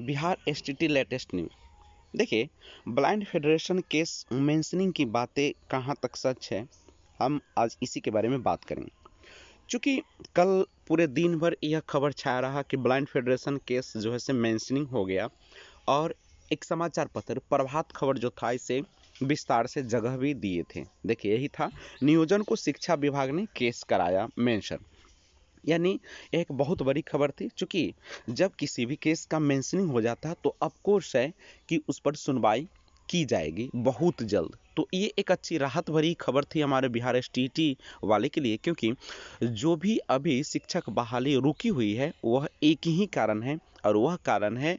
Bihar S T latest news देखिए blind federation case mentioning की बातें कहाँ तक सच है हम आज इसी के बारे में बात करेंगे चूँकि कल पूरे दिन भर यह खबर छाया रहा कि ब्लाइंड फेडरेशन केस जो है से मेंशनिंग हो गया और एक समाचार पत्र प्रभात खबर जो था इसे विस्तार से जगह भी दिए थे देखिए यही था नियोजन को शिक्षा विभाग ने केस कराया मेंशन यानी एक बहुत बड़ी खबर थी चूँकि जब किसी भी केस का मेंशनिंग हो जाता है तो अफकोर्स है कि उस पर सुनवाई की जाएगी बहुत जल्द तो ये एक अच्छी राहत भरी खबर थी हमारे बिहार एस वाले के लिए क्योंकि जो भी अभी शिक्षक बहाली रुकी हुई है वह एक ही कारण है और वह कारण है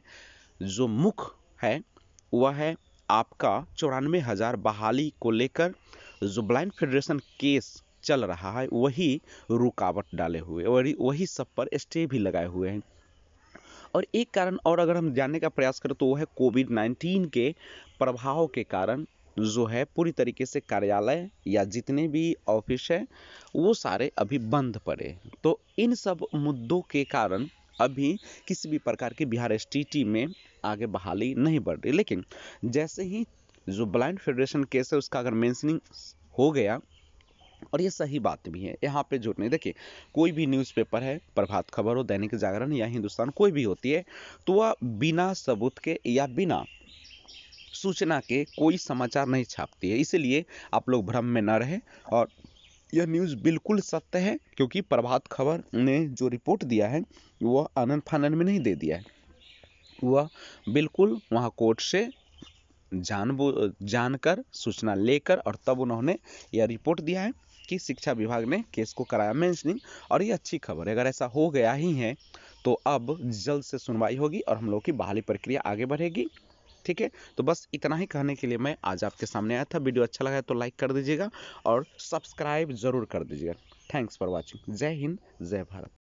जो मुख्य है वह है आपका चौरानवे हज़ार बहाली को लेकर जो ब्लाइंड फेडरेशन केस चल रहा है वही रुकावट डाले हुए वही वही सब पर स्टे भी लगाए हुए हैं और एक कारण और अगर हम जानने का प्रयास करें तो वो है कोविड नाइन्टीन के प्रभाव के कारण जो है पूरी तरीके से कार्यालय या जितने भी ऑफिस हैं वो सारे अभी बंद पड़े तो इन सब मुद्दों के कारण अभी किसी भी प्रकार की बिहार एस में आगे बहाली नहीं बढ़ रही लेकिन जैसे ही जो ब्लाइंड फेडरेशन केस है उसका अगर मेंशनिंग हो गया और ये सही बात भी है यहाँ पे जुड़ने नहीं देखिए कोई भी न्यूज़पेपर है प्रभात खबर हो दैनिक जागरण या हिंदुस्तान कोई भी होती है तो वह बिना सबूत के या बिना सूचना के कोई समाचार नहीं छापती है इसीलिए आप लोग भ्रम में न रहे और यह न्यूज़ बिल्कुल सत्य है क्योंकि प्रभात खबर ने जो रिपोर्ट दिया है वह आनंद फानन में नहीं दे दिया है वह बिल्कुल वहाँ कोर्ट से जान जानकर सूचना लेकर और तब उन्होंने यह रिपोर्ट दिया है कि शिक्षा विभाग ने केस को कराया मेंशनिंग और ये अच्छी खबर है अगर ऐसा हो गया ही है तो अब जल्द से सुनवाई होगी और हम लोग की बहाली प्रक्रिया आगे बढ़ेगी ठीक है तो बस इतना ही कहने के लिए मैं आज आपके सामने आया था वीडियो अच्छा लगा तो लाइक कर दीजिएगा और सब्सक्राइब जरूर कर दीजिएगा थैंक्स फॉर वॉचिंग जय हिंद जय भारत